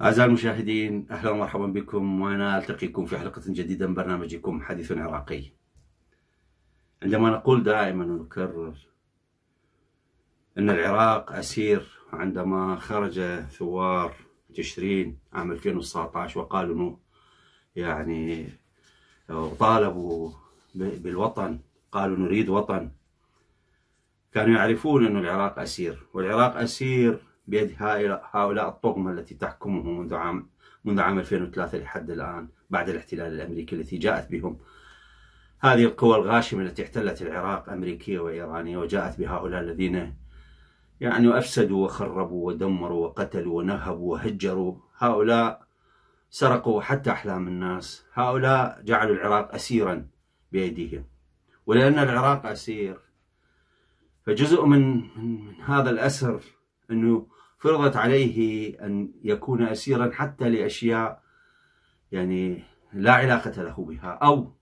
أعزائي المشاهدين أهلا ومرحبا بكم وأنا ألتقيكم في حلقة جديدة من برنامجكم حديث عراقي عندما نقول دائما ونكرر أن العراق أسير عندما خرج ثوار تشرين عام 2019 وقالوا انه يعني طالبوا بالوطن قالوا نريد وطن كانوا يعرفون أن العراق أسير والعراق أسير بيد هؤلاء الطغمة التي تحكمه منذ عام منذ عام 2003 لحد الآن بعد الاحتلال الأمريكي التي جاءت بهم هذه القوى الغاشمة التي احتلت العراق أمريكية وإيرانية وجاءت بهؤلاء الذين يعني أفسدوا وخربوا ودمروا وقتلوا ونهبوا وهجروا هؤلاء سرقوا حتى أحلام الناس هؤلاء جعلوا العراق أسيرا بأيديهم ولأن العراق أسير فجزء من, من هذا الأسر أنه فرضت عليه أن يكون أسيرا حتى لأشياء يعني لا علاقة له بها أو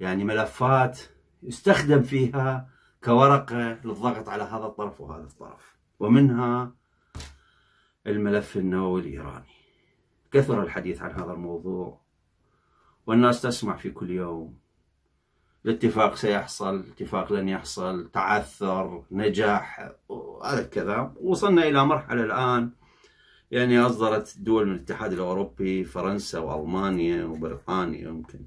يعني ملفات يستخدم فيها كورقة للضغط على هذا الطرف وهذا الطرف ومنها الملف النووي الإيراني كثر الحديث عن هذا الموضوع والناس تسمع في كل يوم الاتفاق سيحصل اتفاق لن يحصل تعثر نجاح هذا كذا وصلنا إلى مرحلة الآن يعني أصدرت دول من الاتحاد الأوروبي فرنسا وألمانيا وبريطانيا يمكن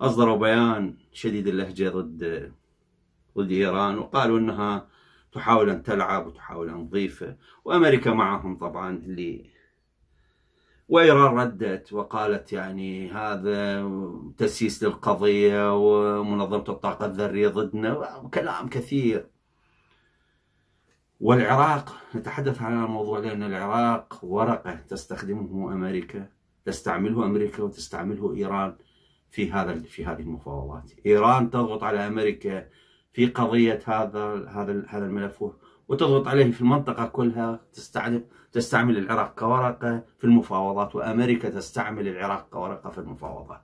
أصدروا بيان شديد اللهجة ضد ضد إيران وقالوا أنها تحاول أن تلعب وتحاول أن تضيف وأمريكا معهم طبعا اللي وإيران ردت وقالت يعني هذا تسييس للقضية ومنظمة الطاقة الذرية ضدنا وكلام كثير والعراق نتحدث عن الموضوع لأن العراق ورقة تستخدمه أمريكا تستعمله أمريكا وتستعمله إيران في هذا في هذه المفاوضات إيران تضغط على أمريكا في قضيه هذا هذا هذا الملف وتضغط عليه في المنطقه كلها تستعمل تستعمل العراق كورقه في المفاوضات وامريكا تستعمل العراق كورقه في المفاوضات.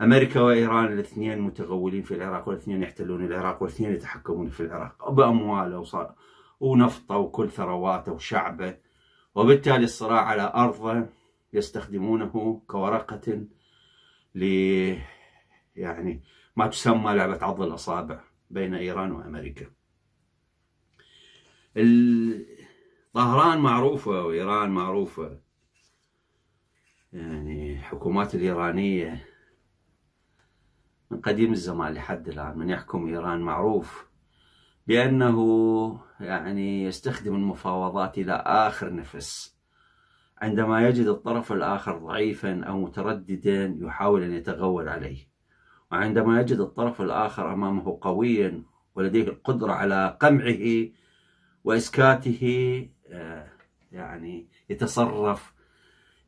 امريكا وايران الاثنين متغولين في العراق والاثنين يحتلون العراق والاثنين يتحكمون في العراق بامواله وصار ونفطه وكل ثرواته وشعبه وبالتالي الصراع على ارضه يستخدمونه كورقه ل يعني ما تسمى لعبة عض الأصابع بين إيران وأمريكا طهران معروفة وإيران معروفة يعني الحكومات الإيرانية من قديم الزمان لحد الآن من يحكم إيران معروف بأنه يعني يستخدم المفاوضات إلى آخر نفس عندما يجد الطرف الآخر ضعيفا أو مترددا يحاول أن يتغول عليه وعندما يجد الطرف الآخر أمامه قويا ولديه القدرة على قمعه وإسكاته آه، يعني يتصرف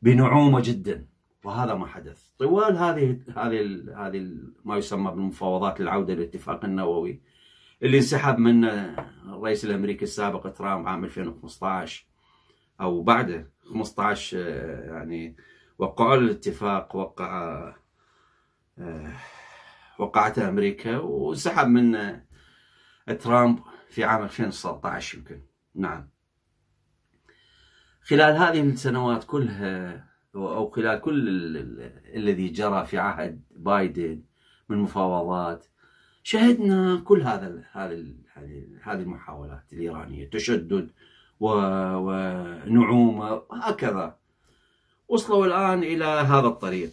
بنعومة جدا وهذا ما حدث طوال هذه هذه هذه ما يسمى بالمفاوضات العودة للاتفاق النووي اللي انسحب منه الرئيس الأمريكي السابق ترامب عام 2015 أو بعده آه، 15 يعني وقعوا الاتفاق وقع آه، وقعتها امريكا وسحب من ترامب في عام 2019 يمكن نعم خلال هذه السنوات كلها او خلال كل الذي جرى في عهد بايدن من مفاوضات شهدنا كل هذا هذه المحاولات الايرانيه تشدد ونعومه وهكذا وصلوا الان الى هذا الطريق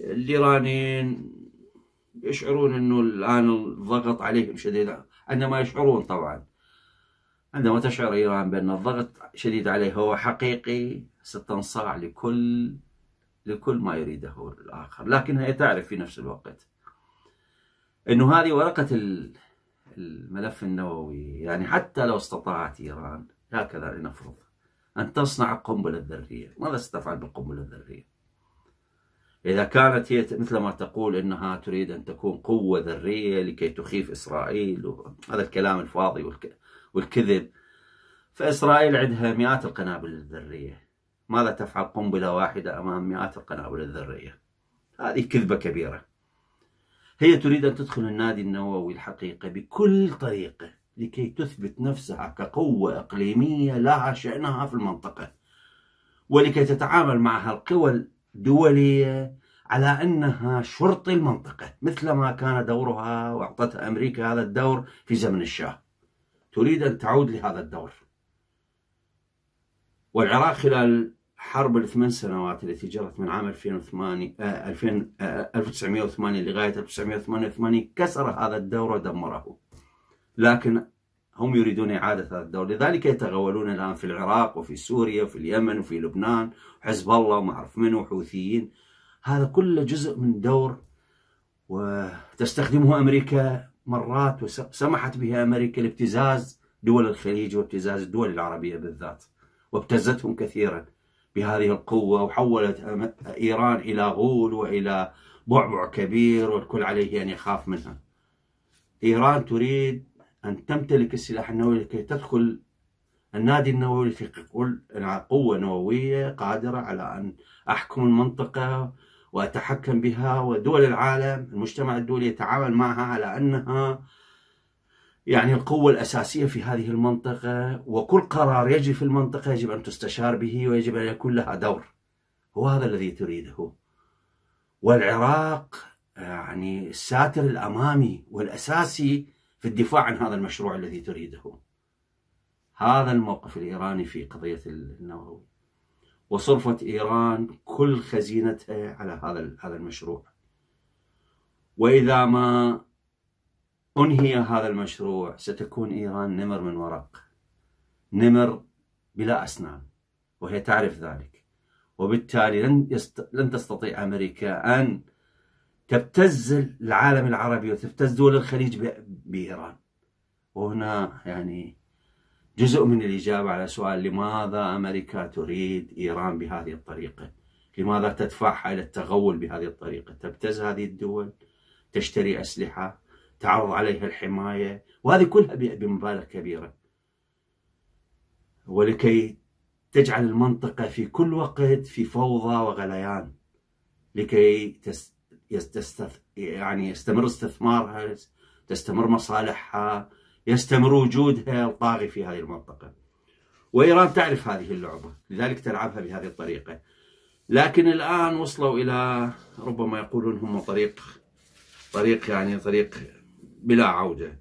الايرانيين يشعرون انه الان الضغط عليهم شديد عندما يشعرون طبعا عندما تشعر ايران بان الضغط شديد عليه هو حقيقي ستنصاع لكل لكل ما يريده الاخر لكن هي تعرف في نفس الوقت انه هذه ورقه الملف النووي يعني حتى لو استطاعت ايران هكذا لنفرض ان تصنع قنبله ذريه ماذا ستفعل بالقنبله الذريه؟ إذا كانت هي مثل ما تقول أنها تريد أن تكون قوة ذرية لكي تخيف إسرائيل وهذا الكلام الفاضي والكذب فإسرائيل عندها مئات القنابل الذرية ماذا تفعل قنبلة واحدة أمام مئات القنابل الذرية هذه كذبة كبيرة هي تريد أن تدخل النادي النووي الحقيقة بكل طريقة لكي تثبت نفسها كقوة إقليمية لها شأنها في المنطقة ولكي تتعامل معها القوى دولية على أنها شرطي المنطقة مثل ما كان دورها وأعطتها أمريكا هذا الدور في زمن الشاه تريد أن تعود لهذا الدور والعراق خلال حرب الثمان سنوات التي جرت من عام 2008 1980 2000 1908 لغايه 1988 كسر هذا الدور ودمره لكن هم يريدون إعادة هذا الدور لذلك يتغولون الآن في العراق وفي سوريا وفي اليمن وفي لبنان حزب الله وما أعرف منو حوثيين هذا كله جزء من دور وتستخدمه أمريكا مرات وسمحت به أمريكا لابتزاز دول الخليج وابتزاز الدول العربية بالذات وابتزتهم كثيرا بهذه القوة وحولت إيران إلى غول وإلى بعبع كبير والكل عليه أن يخاف منها إيران تريد أن تمتلك السلاح النووي لكي تدخل النادي النووي في قوة نووية قادرة على أن أحكم المنطقة وأتحكم بها ودول العالم المجتمع الدولي يتعامل معها على أنها يعني القوة الأساسية في هذه المنطقة وكل قرار يجري في المنطقة يجب أن تستشار به ويجب أن يكون لها دور هو هذا الذي تريده والعراق يعني الساتر الأمامي والأساسي في الدفاع عن هذا المشروع الذي تريده هذا الموقف الإيراني في قضية النووي وصرفت إيران كل خزينتها على هذا هذا المشروع وإذا ما أنهي هذا المشروع ستكون إيران نمر من ورق نمر بلا أسنان وهي تعرف ذلك وبالتالي لن, يست... لن تستطيع أمريكا أن تبتز العالم العربي وتبتز دول الخليج بإيران وهنا يعني جزء من الإجابة على سؤال لماذا أمريكا تريد إيران بهذه الطريقة لماذا تدفعها إلى التغول بهذه الطريقة تبتز هذه الدول تشتري أسلحة تعرض عليها الحماية وهذه كلها بمبالغ كبيرة ولكي تجعل المنطقة في كل وقت في فوضى وغليان لكي يستث... يعني يستمر استثمارها تستمر مصالحها يستمر وجودها الطاغي في هذه المنطقة وإيران تعرف هذه اللعبة لذلك تلعبها بهذه الطريقة لكن الآن وصلوا إلى ربما يقولون هم طريق طريق يعني طريق بلا عودة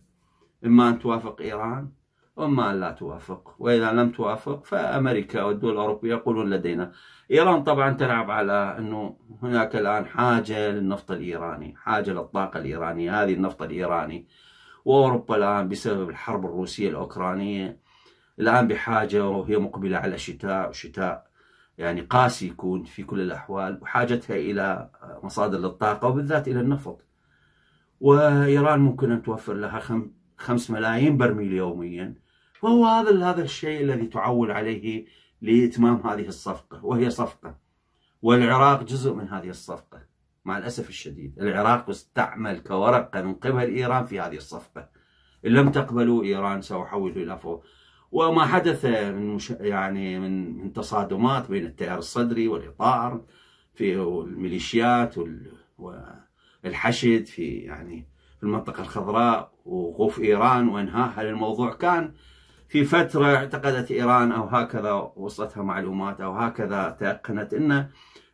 إما أن توافق إيران وما أن لا توافق وإذا لم توافق فأمريكا والدول الأوروبية يقولون لدينا إيران طبعا تلعب على أنه هناك الآن حاجة للنفط الإيراني حاجة للطاقة الإيرانية هذه النفط الإيراني وأوروبا الآن بسبب الحرب الروسية الأوكرانية الآن بحاجة وهي مقبلة على شتاء وشتاء يعني قاسي يكون في كل الأحوال وحاجتها إلى مصادر للطاقة وبالذات إلى النفط وإيران ممكن أن توفر لها خمس ملايين برميل يومياً وهو هذا هذا الشيء الذي تعول عليه لاتمام هذه الصفقه وهي صفقه والعراق جزء من هذه الصفقه مع الاسف الشديد العراق استعمل كورقه من قبل ايران في هذه الصفقه ان لم تقبلوا ايران ساحوله الى فوق وما حدث من مش يعني من من تصادمات بين التيار الصدري والاطار في الميليشيات والحشد في يعني في المنطقه الخضراء ووقوف ايران وانهاءها للموضوع كان في فترة اعتقدت إيران أو هكذا وصلتها معلومات أو هكذا تيقنت أن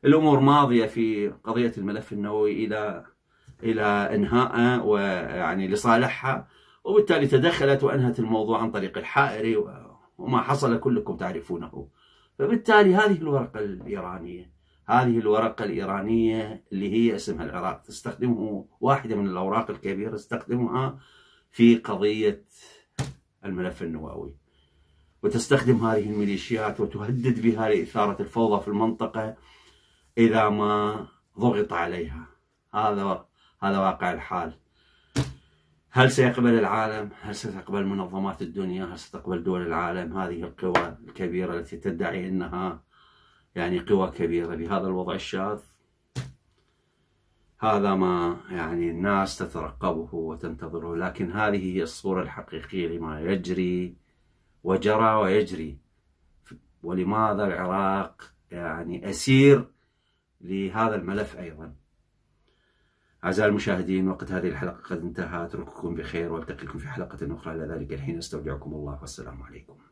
الأمور ماضية في قضية الملف النووي إلى إلى إنهائه ويعني لصالحها وبالتالي تدخلت وأنهت الموضوع عن طريق الحائري وما حصل كلكم تعرفونه فبالتالي هذه الورقة الإيرانية هذه الورقة الإيرانية اللي هي اسمها العراق تستخدمه واحدة من الأوراق الكبيرة تستخدمها في قضية الملف النووي وتستخدم هذه الميليشيات وتهدد بها لإثارة الفوضى في المنطقة إذا ما ضغط عليها هذا هذا واقع الحال هل سيقبل العالم؟ هل ستقبل منظمات الدنيا؟ هل ستقبل دول العالم هذه القوى الكبيرة التي تدعي أنها يعني قوى كبيرة بهذا الوضع الشاذ؟ هذا ما يعني الناس تترقبه وتنتظره لكن هذه هي الصورة الحقيقية لما يجري وجرى ويجري ولماذا العراق يعني أسير لهذا الملف أيضا أعزائي المشاهدين وقت هذه الحلقة قد انتهى أترككم بخير وألتقيكم في حلقة أخرى إلى ذلك الحين أستودعكم الله والسلام عليكم